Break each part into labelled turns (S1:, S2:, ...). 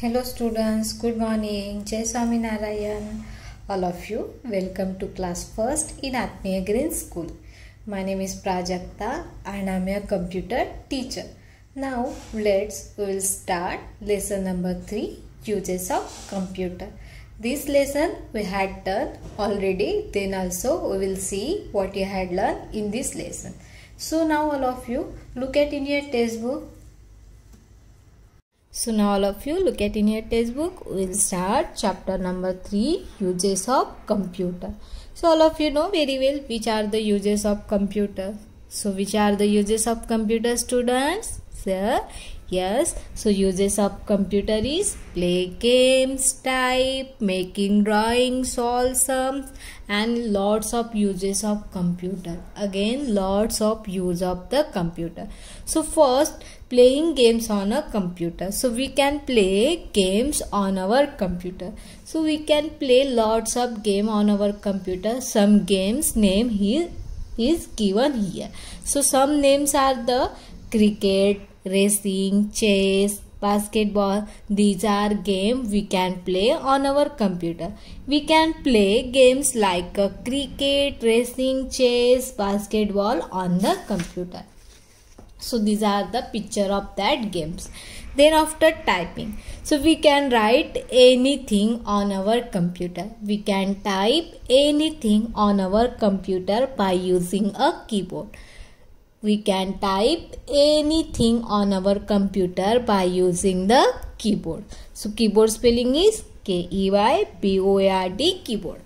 S1: hello students good morning jai swami narayan all of you welcome to class first in atmiya green school my name is prajakta and i'm a computer teacher now let's we will start lesson number 3 uses of computer this lesson we had done already then also we will see what you had learned in this lesson so now all of you look at in your textbook so now all of you look at in your textbook. We will start chapter number 3 uses of computer. So all of you know very well which are the uses of computer. So which are the uses of computer students? Sir. Yes, so uses of computer is play games, type, making drawings, all sums and lots of uses of computer. Again, lots of use of the computer. So first, playing games on a computer. So we can play games on our computer. So we can play lots of game on our computer. Some games name here is given here. So some names are the cricket, racing, chess, basketball. These are games we can play on our computer. We can play games like uh, cricket, racing, chess, basketball on the computer. So these are the picture of that games. Then after typing. So we can write anything on our computer. We can type anything on our computer by using a keyboard. We can type anything on our computer by using the keyboard. So keyboard spelling is K-E-Y-B-O-A-R-D keyboard.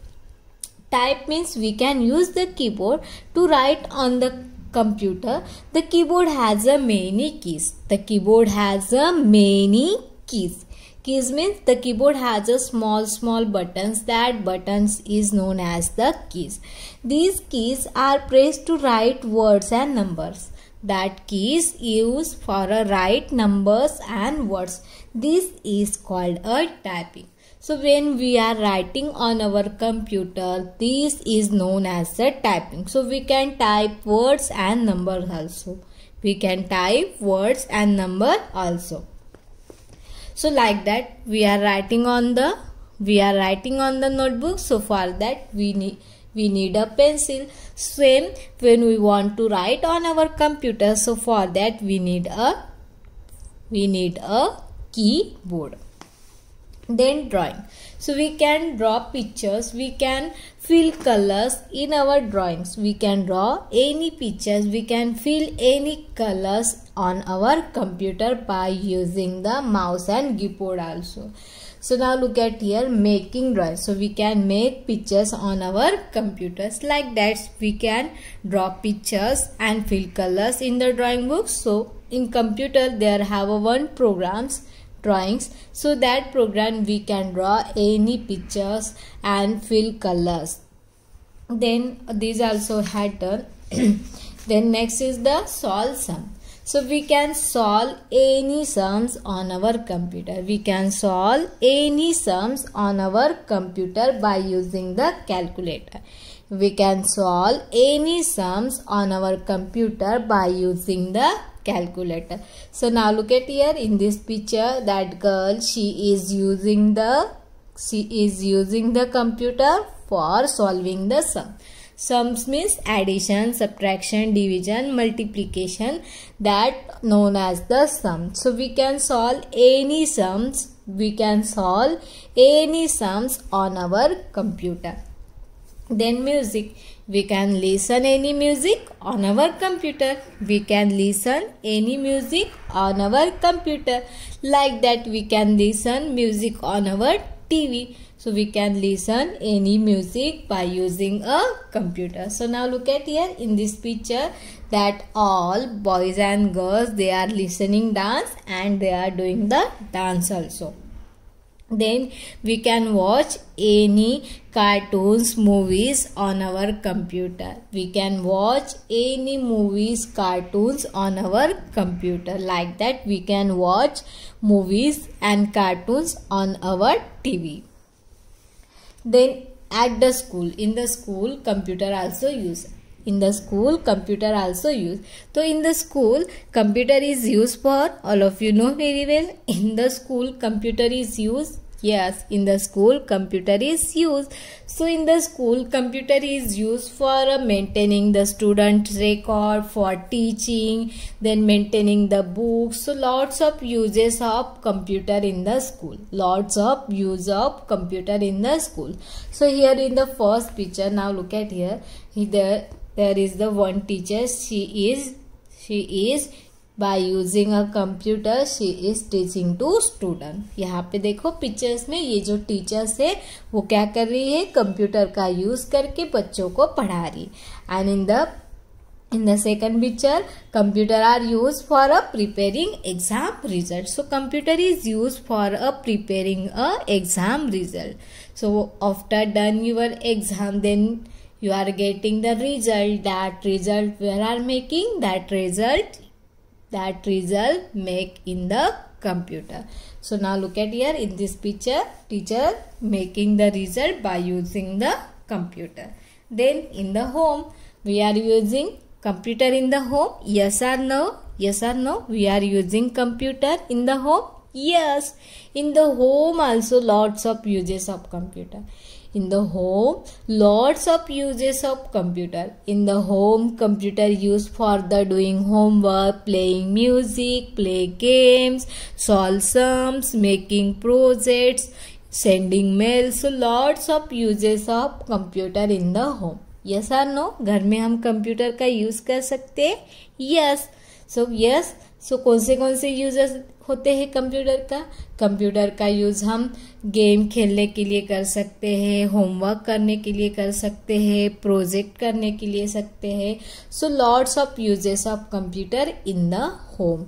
S1: Type means we can use the keyboard to write on the computer. The keyboard has a many keys. The keyboard has a many keys. Keys means the keyboard has a small small buttons that buttons is known as the keys. These keys are pressed to write words and numbers that keys used for a write numbers and words. This is called a typing. So when we are writing on our computer, this is known as a typing. So we can type words and numbers also. We can type words and number also so like that we are writing on the we are writing on the notebook so for that we need we need a pencil same when we want to write on our computer so for that we need a we need a keyboard then drawing so we can draw pictures we can fill colors in our drawings we can draw any pictures we can fill any colors on our computer by using the mouse and keyboard also so now look at here making drawings so we can make pictures on our computers like that we can draw pictures and fill colors in the drawing book so in computer there have a one programs drawings so that program we can draw any pictures and fill colors then these also had done. then next is the solve sum so we can solve any sums on our computer we can solve any sums on our computer by using the calculator we can solve any sums on our computer by using the calculator so now look at here in this picture that girl she is using the she is using the computer for solving the sum sums means addition subtraction division multiplication that known as the sum so we can solve any sums we can solve any sums on our computer then music we can listen any music on our computer. We can listen any music on our computer. Like that we can listen music on our TV. So we can listen any music by using a computer. So now look at here in this picture that all boys and girls they are listening dance and they are doing the dance also then we can watch any cartoons movies on our computer we can watch any movies cartoons on our computer like that we can watch movies and cartoons on our tv then at the school in the school computer also use in the school computer also use. so in the school computer is used for all of you know very well in the school computer is used Yes, in the school computer is used. So in the school computer is used for uh, maintaining the student record, for teaching, then maintaining the books. So lots of uses of computer in the school. Lots of use of computer in the school. So here in the first picture, now look at here. There, there is the one teacher. She is, she is by using a computer she is teaching to student यहाँ पे देखो pictures में ये जो teachers है वो क्या कर रही है कंप्यूटर का यूज करके बच्चों को पढ़ा रही and in the in the second picture computer are use for a preparing exam result so computer is use for a preparing a exam result so after done your exam then you are getting the result that result where are making that result that result make in the computer. So now look at here in this picture teacher making the result by using the computer. Then in the home we are using computer in the home yes or no yes or no we are using computer in the home yes in the home also lots of uses of computer in the home lots of uses of computer in the home computer used for the doing homework playing music play games solve sums making projects sending mails so lots of uses of computer in the home yes or no घर में हम computer का use कर सकते हैं yes so yes so कौन से कौन से यूजर्स होते हैं कंप्यूटर का कंप्यूटर का यूज़ हम गेम खेलने के लिए कर सकते हैं होमवर्क करने के लिए कर सकते हैं प्रोजेक्ट करने के लिए सकते हैं so lots of uses of computer in the home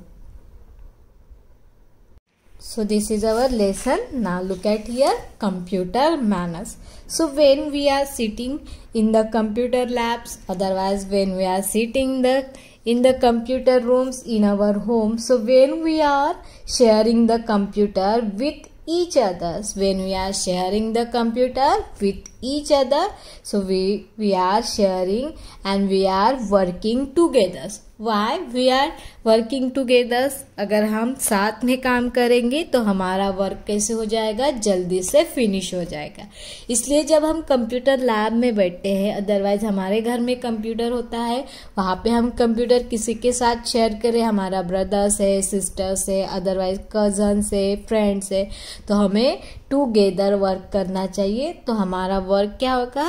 S1: so this is our lesson ना look at here computer manners so when we are sitting in the computer labs otherwise when we are sitting the in the computer rooms in our home. So when we are sharing the computer with each other, when we are sharing the computer with each other so we we are sharing and we are working together why we are working together अगर हम साथ में काम करेंगे तो हमारा work कैसे हो जाएगा जल्दी से फिनिश हो जाएगा इसलिए जब हम कंप्यूटर लैब में बैठते हैं अदरवाइज हमारे घर में कंप्यूटर होता है वहाँ पे हम कंप्यूटर किसी के साथ शेयर करें हमारा ब्रदर्स है सिस्टर्स है अदरवाइज कजन्स है फ्रेंड्स है तो हमें टूगेदर वर्क करना चाहिए तो हमारा वर्क क्या होगा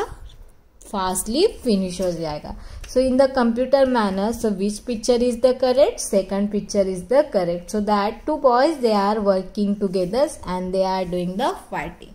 S1: फास्टली फिनिश हो जाएगा so in the computer manner so which picture is the correct second picture is the correct so that two boys they are working together and they are doing the fighting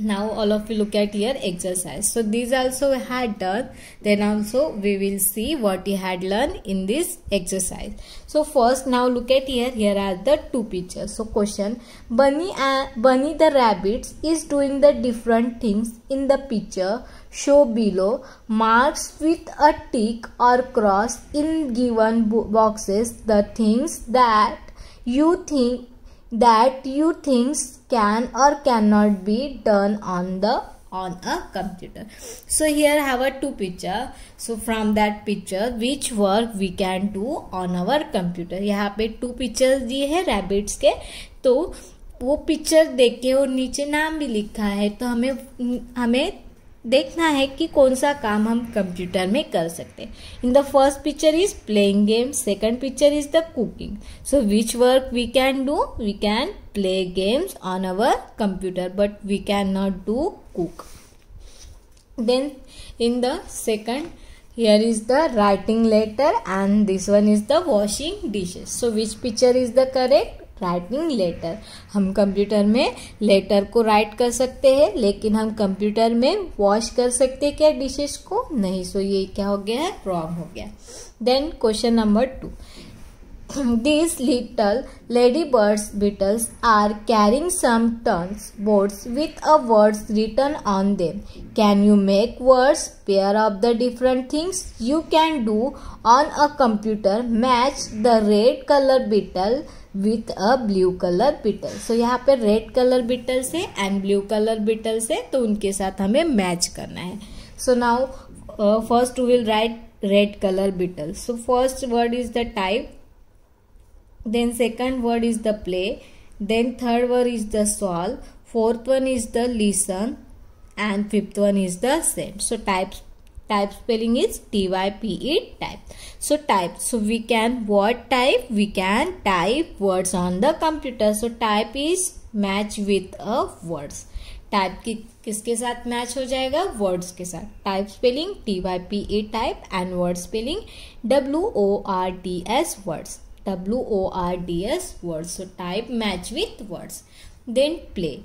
S1: now all of you look at your exercise so these also had done then also we will see what you had learned in this exercise so first now look at here here are the two pictures so question bunny uh, bunny the rabbits is doing the different things in the picture show below marks with a tick or cross in given boxes the things that you think that you thinks can or cannot be done on the on a computer so here I have a two picture so from that picture which work we can do on our computer यहाँ पे two pictures दिए हैं rabbits के तो वो picture देख के और नीचे नाम भी लिखा है तो हमें हमें देखना है कि कौन सा काम हम कंप्यूटर में कर सकते हैं in the first picture is playing game second picture is the cooking so which work we can do we can play games on our computer but we can not do cook then in the second here is the writing letter and this one is the washing dishes so which picture is the correct writing letter हम computer में letter को write कर सकते हैं लेकिन हम computer में wash कर सकते क्या डिशेस को नहीं सो ये क्या हो गया है रॉन्ग हो गया then question number two these little ladybirds beetles are carrying some tons boards with a words written on them can you make words pair of the different things you can do on a computer match the red color beetle with a blue color beetle so yahan pe red color beetle se and blue color beetle se to unke sath hame match karna so now uh, first we will write red color beetle so first word is the type then second word is the play then third word is the solve fourth one is the listen and fifth one is the send so type type spelling is type type so type so we can word type we can type words on the computer so type is match with a words Type ki किसके साथ match हो जाएगा words के साथ type spelling T Y P E type and word spelling W O R D S words W O R D S words. So type match with words. Then play.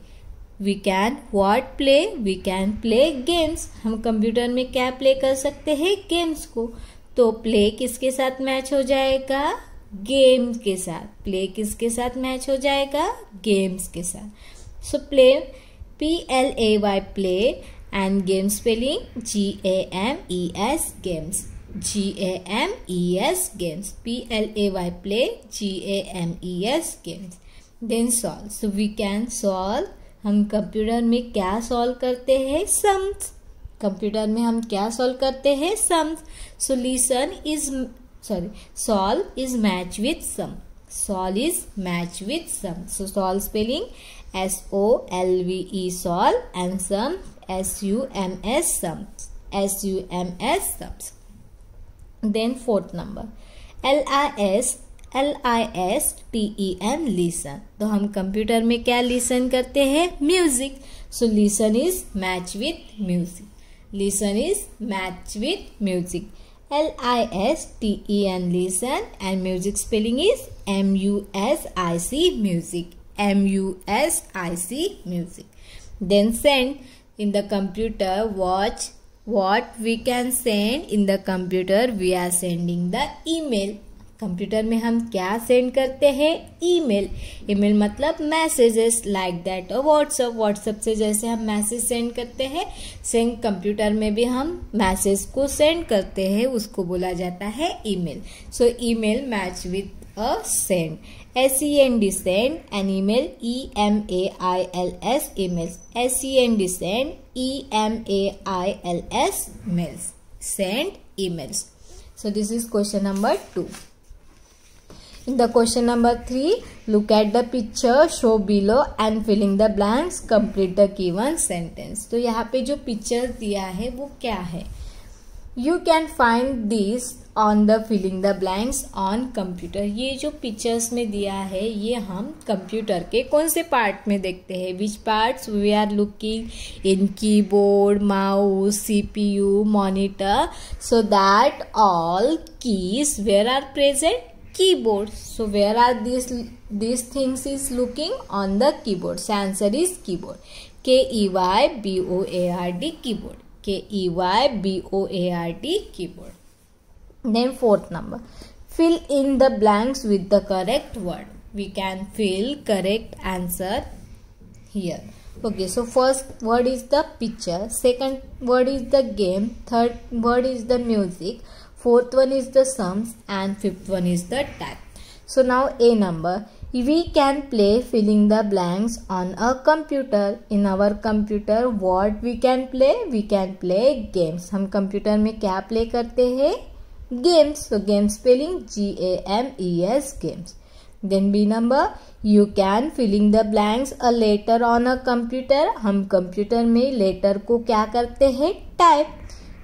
S1: We can what play we can play games हम computer में क्या play कर सकते हैं games को तो play किसके साथ मैच हो जाएगा गेम के साथ प्ले किसके साथ मैच हो जाएगा गेम्स के साथ so play P L A Y play and games spelling G A M E S games G A M E S games. P L A Y play. G A M E S games. Then solve. So we can solve. हम computer में क्या solve करते हैं sums computer में हम क्या solve करते हैं sums solution is sorry solve is match with sum solve is match with sum so solve spelling S O L V E solve and sum S U M S sums S U M S sums Then fourth number L I S L I S T E N listen तो हम computer में क्या listen करते हैं music so listen is match with music listen is match with music L I S T E N listen and music spelling is M U S I C music M U S I C music then send in the computer watch what we can send in the computer we are sending the email computer में हम क्या send करते हैं email email मतलब messages like that और WhatsApp WhatsApp से जैसे हम मैसेज सेंड करते हैं सेम कंप्यूटर में भी हम मैसेज को सेंड करते हैं उसको बोला जाता है email so email match with a send S E N D send an email E M A I L S emails S E N D send E M A I L S mails send emails so this is question number 2 in the question number 3 look at the picture show below and fill in the blanks complete the given sentence तो यहाँ पे जो picture दिया है वो क्या है you can find these on the filling the blanks on computer ये जो पिक्चर्स में दिया है ये हम कंप्यूटर के कौन से पार्ट में देखते हैं which parts we are looking in keyboard mouse CPU monitor so that all keys where are present keyboard so where are this this things is looking on the keyboard answer is keyboard K E Y B O A R D keyboard K E Y B O A R D keyboard Then fourth number. Fill in the blanks with the correct word. We can fill correct answer here. Okay, so first word is the picture, second word is the game, third word is the music, fourth one is the sums and fifth one is the tag. So now A number. We can play filling the blanks on a computer. In our computer what we can play? We can play games. हम computer में क्या play करते हैं? games. So game spelling G-A-M-E-S games. Then B number you can filling the blanks a letter on a computer. hum computer mein letter ko kya karte hain type.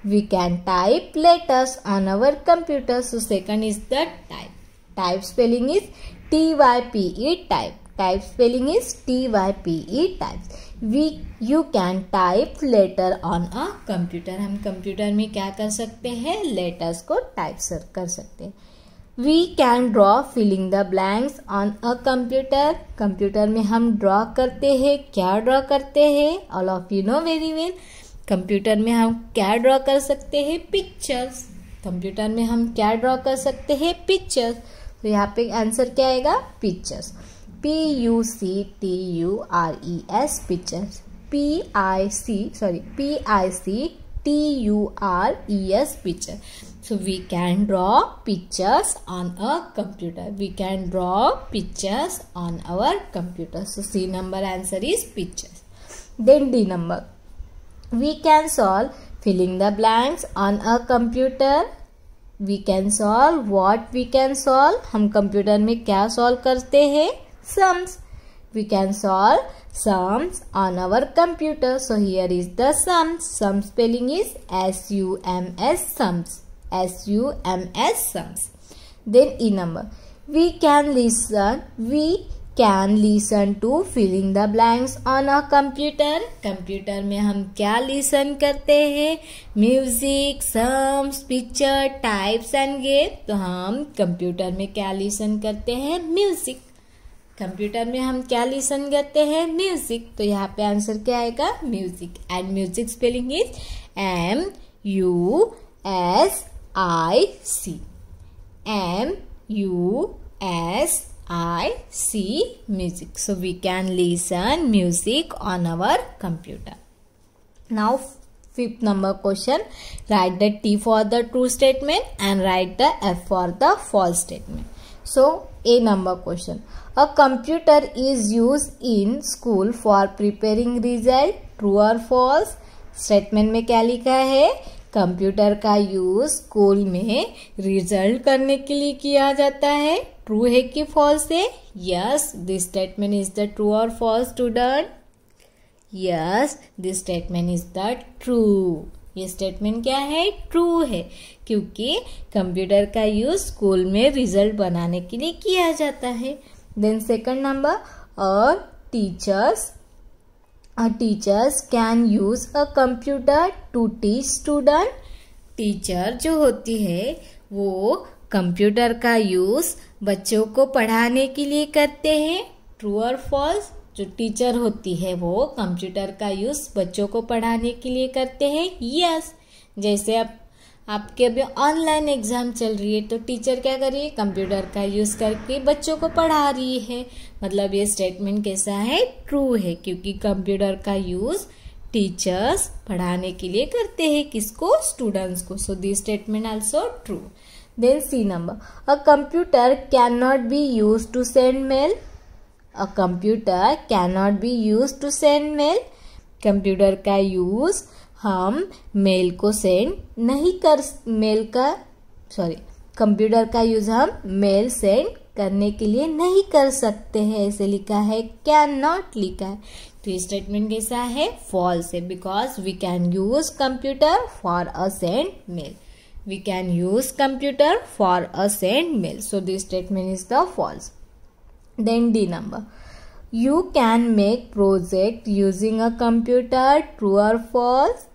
S1: We can type letters on our computer. So second is the type. Type spelling is T Y P E type. Type spelling is T Y P E type we you can type letter on a computer हम computer में क्या कर सकते हैं letters को type कर सकते हैं we can draw filling the blanks on a computer computer में हम ड्रॉ करते हैं क्या ड्रॉ करते हैं all of you know very well computer में हम क्या ड्रॉ कर सकते हैं पिक्चर्स कंप्यूटर में हम क्या ड्रॉ कर सकते हैं पिक्चर्स तो यहाँ पे आंसर क्या आएगा pictures P U C T U R E S pictures P I C sorry P I C T U R E S picture. So we can draw pictures on a computer. We can draw pictures on our computer. So C number answer is pictures. Then D number. We can solve filling the blanks on a computer. We can solve what we can solve. हम computer में क्या solve करते हैं sums. We can solve sums on our computer. So here is the sums. Sum spelling is S-U-M-S sums. S-U-M-S sums. Then E number. We can listen. We can listen to filling the blanks on a computer. Computer में हम क्या listen करते हैं Music, sums, picture, types and game तो हम computer में क्या listen करते हैं Music. कंप्यूटर में हम क्या लिसन करते हैं म्यूजिक तो यहाँ पे आंसर क्या आएगा music and music spelling is M U S I C M U S I C music so we can listen music on our computer now fifth number question write the T for the true statement and write the F for the false statement so A number question A computer is use in school for preparing result true और false statement में क्या लिखा है computer का use school में result करने के लिए किया जाता है ट्रू है कि फॉल्स है yes this statement is the true और false student yes this statement is the true ये स्टेटमेंट क्या है ट्रू है क्योंकि कंप्यूटर का यूज स्कूल में रिजल्ट बनाने के लिए किया जाता है Then second number, a teachers a teachers can use a computer to teach student. Teacher जो होती है वो कंप्यूटर का यूज़ बच्चों को पढ़ाने के लिए करते हैं ट्रू और फॉल्स जो टीचर होती है वो कंप्यूटर का यूज़ बच्चों को पढ़ाने के लिए करते हैं यस yes. जैसे अब आपके अभी ऑनलाइन एग्ज़ाम चल रही है तो टीचर क्या कर रही है कंप्यूटर का यूज़ करके बच्चों को पढ़ा रही है मतलब ये स्टेटमेंट कैसा है ट्रू है क्योंकि कंप्यूटर का यूज़ टीचर्स पढ़ाने के लिए करते हैं किसको स्टूडेंट्स को so this statement also true then C number a computer can not be use to send mail a computer can not be use to send mail computer का use हम mail को सेंड नहीं कर mail का sorry computer का use हम mail send करने के लिए नहीं कर सकते हैं ऐसे लिखा है कैन नॉट लिखा है तो ये स्टेटमेंट कैसा है फॉल्स है because we can use computer for a send mail we can use computer for a send mail so this statement is the false then D number you can make project using a computer true or false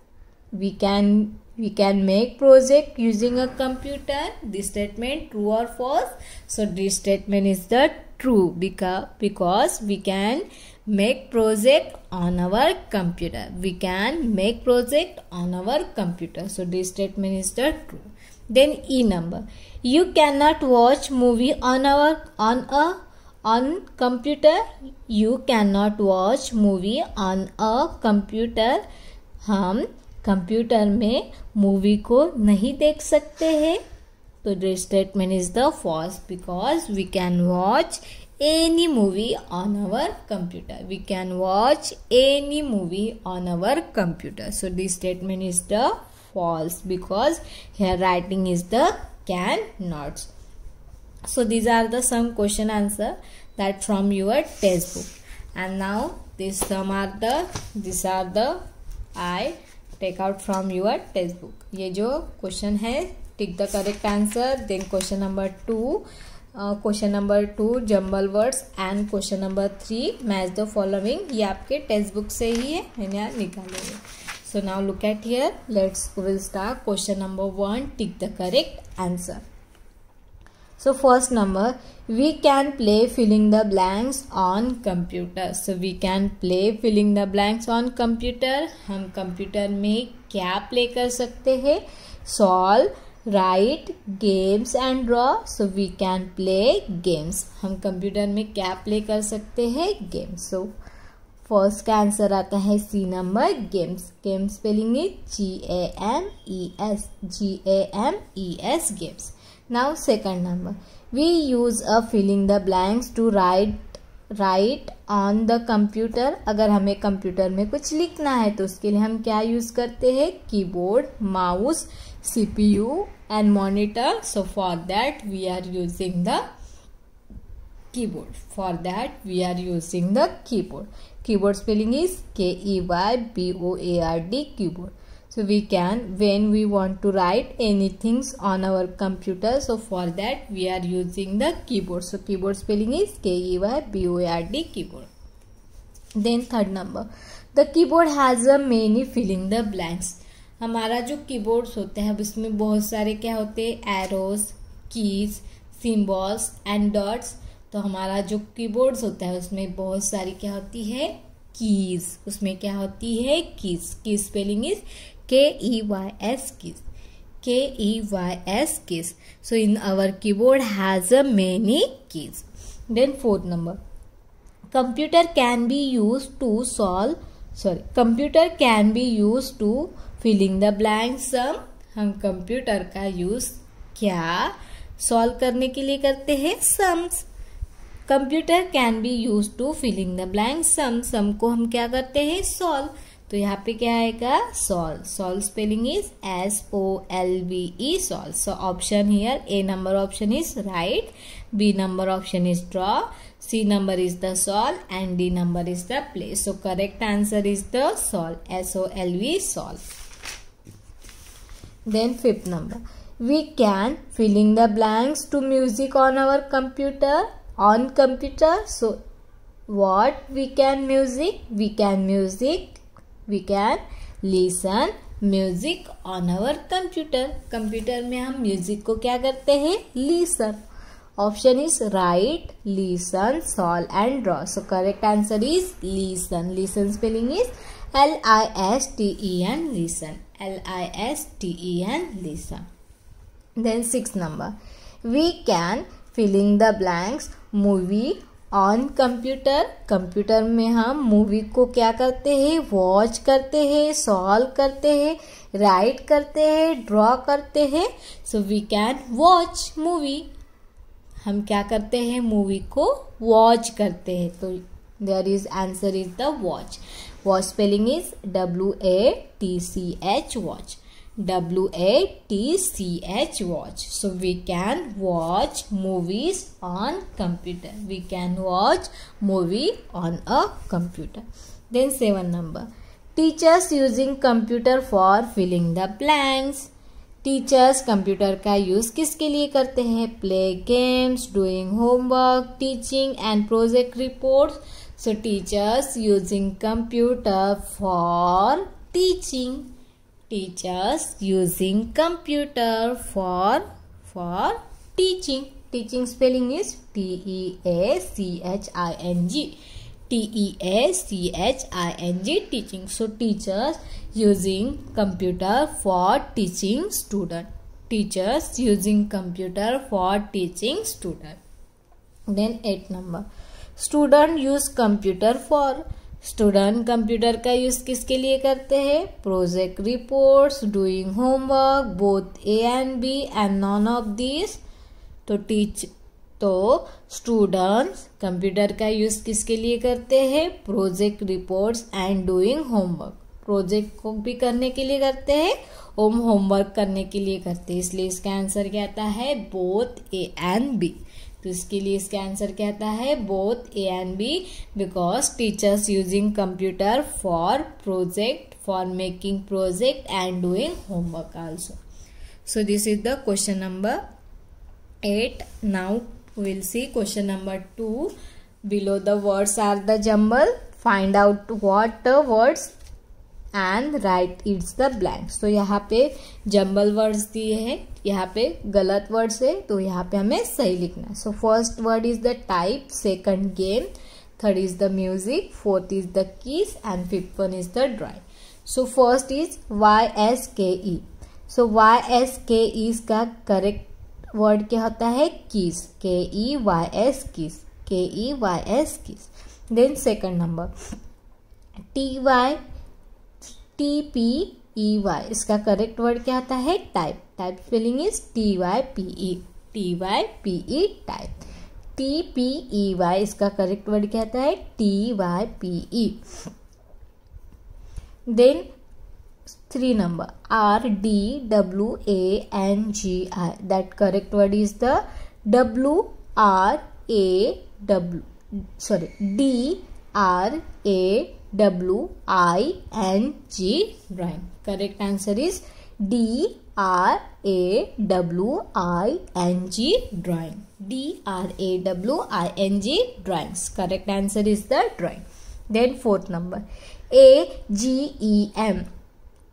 S1: we can we can make project using a computer this statement true or false so this statement is the true because because we can make project on our computer we can make project on our computer so this statement is the true then e number you cannot watch movie on our on a on computer you cannot watch movie on a computer Hum. Computer में movie को नहीं देख सकते हैं तो the statement is the false because we can watch any movie on our computer we can watch any movie on our computer so this statement is the false because here writing is the can nots so these are the some question answer that from your text book and now this some are the this are the I take out from your text book ये जो question है tick the correct answer then question number two question number two jumble words and question number three match the following ये आपके text book से ही है मैंने यहाँ निकाले हुए so now look at here let's will start question number one tick the correct answer So first number, we can play filling the blanks on computer. So we can play filling the blanks on computer. hum computer mein kya play kar sakte हैं Solve, write, games and draw. So we can play games. हम computer में क्या play कर सकते हैं Games. So first का answer आता है सी नंबर गेम्स गेम्स पे लेंगे G A M E S G A M E S games Now second number. We use a filling the blanks to write write on the computer. अगर हमें computer में कुछ लिखना है तो उसके लिए हम क्या यूज़ करते हैं keyboard mouse CPU and monitor so for that we are using the keyboard for that we are using the keyboard keyboard spelling is k e y b o a r d keyboard so we can when we want to write any things on our computer so for that we are using the keyboard so keyboard spelling is k e y b o a r d keyboard then third number the keyboard has a many filling the blanks हमारा जो keyboards होते हैं अब इसमें बहुत सारे क्या होते हैं arrows keys symbols and dots तो हमारा जो कीबोर्ड्स होता है उसमें बहुत सारी क्या होती है कीज उसमें क्या होती है कीज की spelling is K E Y S keys. K E Y S keys. So in our keyboard has a many keys. Then fourth number. Computer can be used to solve sorry computer can be used to filling the blank sum हम computer का use क्या solve करने के लिए करते हैं sums computer can be use to filling the blank sum sum को हम क्या करते हैं सॉल्व So यहाँ पे क्या आएगा solve solve spelling is S O L B E solve so option here A number option is right B C number is the sol and D number is the place. So correct answer is the sol. S-O-L-V sol. Then fifth number. We can filling the blanks to music on our computer. On computer. So what we can music? We can music we can listen music on our computer computer में हम music को क्या करते हैं listen option is right listen solve and draw so correct answer is listen listen spelling is L I S T E N listen L I S T E N listen then six number we can filling the blanks movie on computer computer में हम movie को क्या करते हैं watch करते हैं solve करते हैं राइट करते हैं ड्रॉ करते हैं so we can watch movie हम क्या करते हैं मूवी को वॉच करते हैं तो there is answer is the watch watch spelling is W A T C H watch W-A-T-C-H watch. So we can watch movies on computer. We can watch movie on a computer. Then seven number. Teachers using computer for filling the blanks. Teachers computer का use किसके लिए करते हैं Play games, doing homework, teaching and project reports. So teachers using computer for teaching. teachers using computer for for teaching teaching spelling is t e a c h i n g t e a c h i n g teaching so teachers using computer for teaching student teachers using computer for teaching student then 8 number student use computer for student computer का use किसके लिए करते हैं project reports doing homework both A and B and none of this to teach तो students computer का use किसके लिए करते हैं project reports and doing homework project को भी करने के लिए करते हैं होम होमवर्क करने के लिए करते हैं इसलिए इसका आंसर क्या आता है बोथ ए एंड बी तो इसके लिए इसका आंसर कहता है both A and B because teachers using computer for project for making project and doing homework also so this is the question number eight now will see question number two below the words are the jumble find out what words and write its the blanks तो यहाँ पे jumble words दिए हैं यहाँ पे गलत words है तो यहाँ पे हमें सही लिखना है so first word is the type second game third is the music fourth is the keys and fifth one is the drawing so first is Y S K E so Y S K E का correct word क्या होता है किस K E Y S keys K E Y S keys then second number T Y T P E Y इसका correct word क्या आता है type type spelling is T Y P E T Y P E type T P E Y इसका correct word क्या आता है T Y P E then three number R D W A N G I that correct word is the W R A W sorry D R A W I N G drawing. Correct answer is D R A W I N G drawing. D R A W I N G drawings. Correct answer is the drawing. Then fourth number A G E M.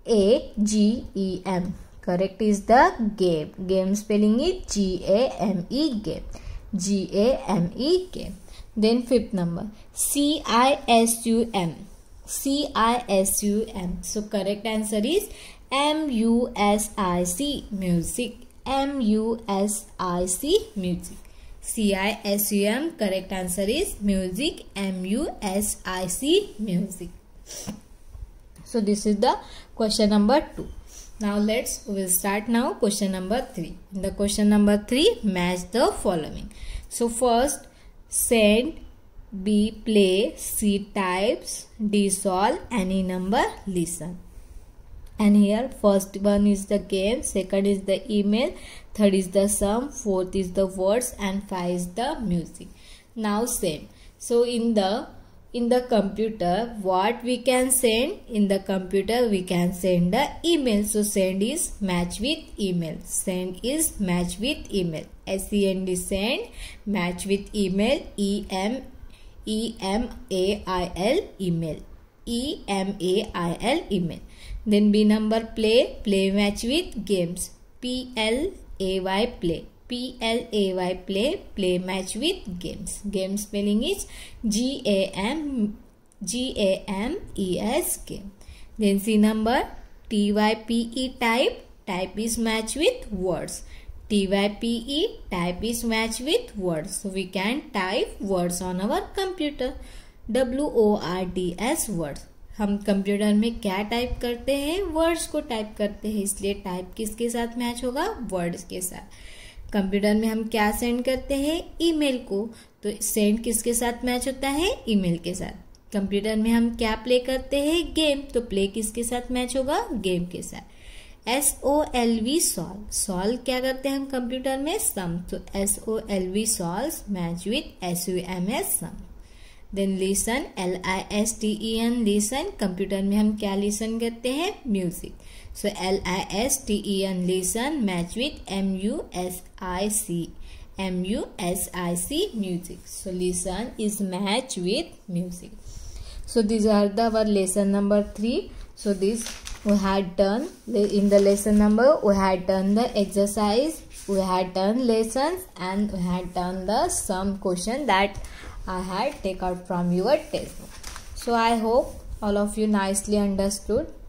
S1: A G E M. Correct is the game. Game spelling is G A M E game. G A M E game. Then fifth number C I S U M. C I S U M. So correct answer is M U S I C music. M U S I C music. C I S U M. Correct answer is music. M U S I C music. So this is the question number 2. Now let's we'll start now question number 3. In the question number 3 match the following. So first send, B play, C types, D solve, any number, listen. And here first one is the game, second is the email, third is the sum, fourth is the words and five is the music. Now same. So in the in the computer what we can send in the computer we can send the email so send is match with email send is match with email send is send match with email e m e m a i l email e m a i l email then b number play play match with games p l a y play P L A Y play play match with games game spelling is G A M G A M E S game then C number T Y P E type type is match with words T Y P E type is match with words we can type words on our computer W O R D S words हम computer में क्या type करते हैं words को type करते हैं इसलिए type किसके साथ मैच होगा वर्ड्स के साथ कंप्यूटर में हम क्या सेंड करते हैं ईमेल को तो सेंड किसके साथ मैच होता है ईमेल के साथ कंप्यूटर में हम क्या प्ले करते हैं गेम तो प्ले किसके साथ मैच होगा गेम के साथ S O L V solve solve क्या करते हैं हम कंप्यूटर में सम तो S O L V solve match with S U M S sum then listen L I S T E N listen computer में हम क्या लिसन करते हैं music So L-I-S-T-E-N listen match with M-U-S-I-C. M-U-S-I-C music. So listen is match with music. So these are the our lesson number 3. So this we had done in the lesson number we had done the exercise we had done lessons and we had done the some question that I had take out from your test. So I hope all of you nicely understood.